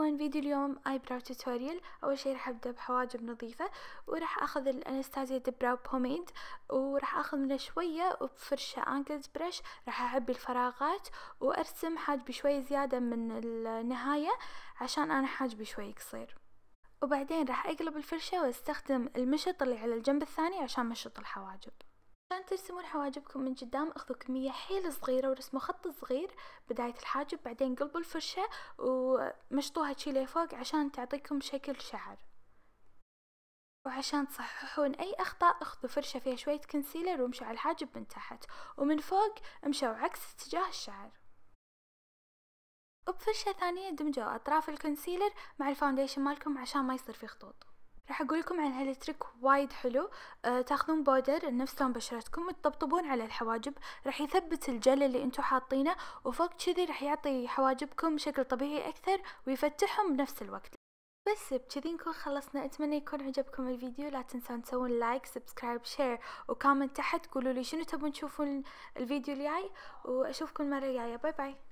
تشوفون فيديو اليوم اي براو توتوريال اول شي راح ابدا بحواجب نظيفة وراح اخذ الانستازيا دي براو بوميد وراح اخذ منه شوية وبفرشة انكلز برش راح اعبي الفراغات وارسم حاجبي شوي زيادة من النهاية عشان انا حاجبي شوي قصير وبعدين راح اقلب الفرشة واستخدم المشط اللي على الجنب الثاني عشان مشط الحواجب عشان ترسمون حواجبكم من قدام اخذوا كمية حيل صغيرة ورسموا خط صغير بداية الحاجب بعدين قلبوا الفرشة ومشطوها شي لفوق عشان تعطيكم شكل شعر وعشان تصححون أي أخطاء اخذوا فرشة فيها شوية كونسيلر وامشوا على الحاجب من تحت ومن فوق امشوا عكس اتجاه الشعر وبفرشة ثانية دمجوا أطراف الكونسيلر مع الفاونديشن مالكم عشان ما يصير في خطوط راح اقول لكم عن هالتريك وايد حلو أه تاخذون بودر نفس لون بشرتكم وتطبطبون على الحواجب راح يثبت الجل اللي انتم حاطينه وفوق كذي راح يعطي حواجبكم شكل طبيعي اكثر ويفتحهم بنفس الوقت بس بكذي نكون خلصنا اتمنى يكون عجبكم الفيديو لا تنسون تسوون لايك سبسكرايب شير وكومنت تحت قولوا لي شنو تبون تشوفون الفيديو الجاي واشوفكم المره الجايه باي باي